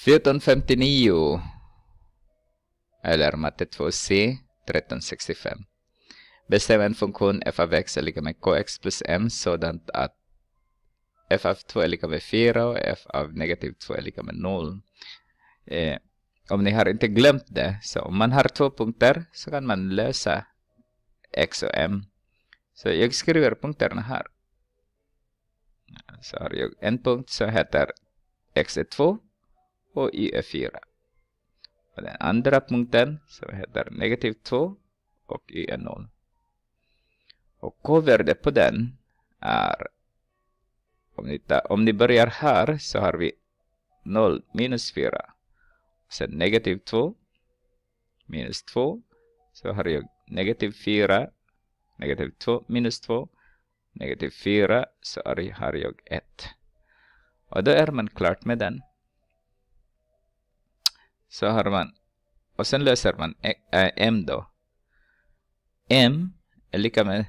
1459 eller matte 2c 1365. Bestäm en funktion f av x är lika med kx plus m sådant att f av 2 är lika med 4 och f av negativ 2 är lika med 0. Eh, om ni har inte glömt det, så om man har två punkter så kan man lösa x och m. Så jag skriver punkterna här. Så har jag en punkt som heter x är 2 och i E4. Och den andra punkten som heter negativ 2 och i E0. Och K-värdet på den är, om ni, tar, om ni börjar här så har vi 0 minus 4. Sen negativ 2 minus 2 så har jag negativ 4, negativ 2 minus 2, negativ 4 så har jag 1. Och då är man klart med den. Så har man. Och sen löser man m då. m är lika med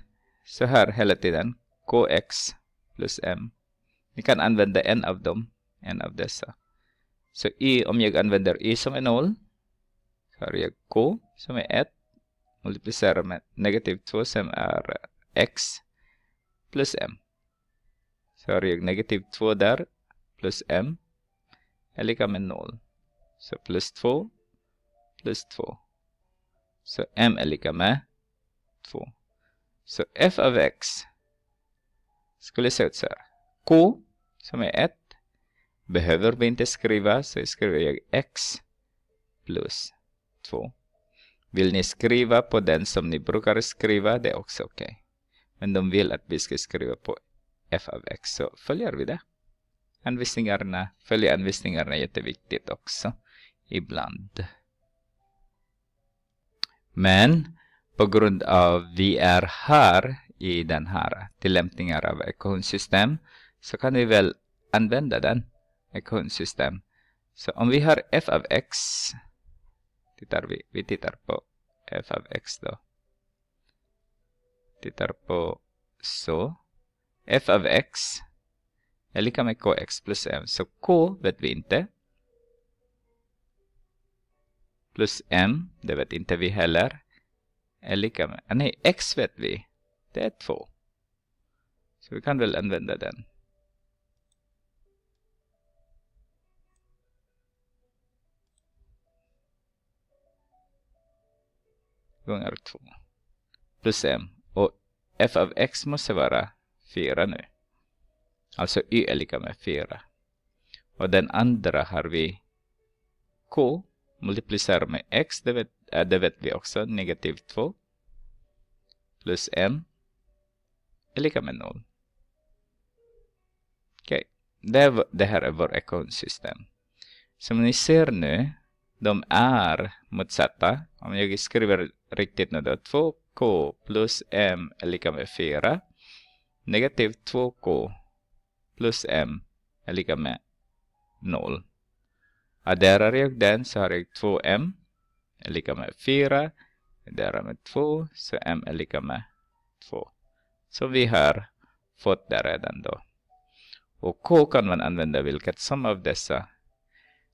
så här hela tiden. kx plus m. Ni kan använda en av dem. En av dessa. Så i, om jag använder i som är 0. Så har jag k som är 1. Multiplicerar med negativ 2 som är x plus m. Så har jag negativ 2 där plus m är lika med 0. Så plus 2, plus 2. Så m är lika med 2. Så f av x skulle se ut så här. k som är 1 behöver vi inte skriva så jag skriver jag x plus 2. Vill ni skriva på den som ni brukar skriva, det är också okej. Okay. Men de vill att vi ska skriva på f av x, så följer vi det. Anvisningarna, följa anvisningarna är jätteviktigt också ibland. Men på grund av vi är här i den här tillämpningen av ekvationssystem så kan vi väl använda den ekvationssystem. Så om vi har f av x tittar vi, vi tittar på f av x då. Tittar på så. f av x är lika med kx plus m. Så k vet vi inte plus m, det vet inte vi heller, är lika med, ah, nej x vet vi, det är 2. Så vi kan väl använda den. gånger 2 plus m och f av x måste vara 4 nu. Alltså y är lika med 4. Och den andra har vi k multiplicerar med x, det vet, äh, det vet vi också, negativ 2 plus 1 är lika med 0. Okej, okay. det, det, här är vårt ekonsystem. Som ni ser nu, de är motsatta. Om jag skriver riktigt nu då, 2k plus m är lika med 4. Negativ 2k plus m är lika med 0 adderar jag den så har jag 2m är lika med 4. Adderar med 2 så m är lika med 2. Så vi har fått det redan då. Och k kan man använda vilket som av dessa.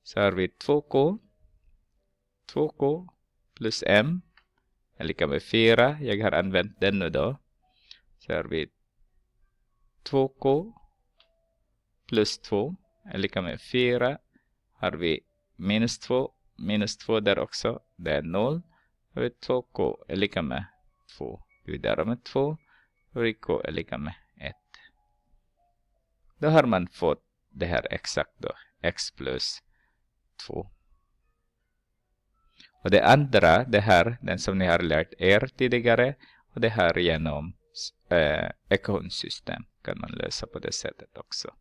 Så har vi 2k. 2k plus m är lika med 4. Jag har använt den nu då. Så har vi 2k plus 2 är lika med 4 har vi minus 2, minus 2 där också, det är 0. Har vi 2k är lika med 2, dividerar med 2, och k är lika med 1. Då har man fått det här exakt då, x plus 2. Och det andra, det här, den som ni har lärt er tidigare, och det här genom eh, ekonsystem kan man lösa på det sättet också.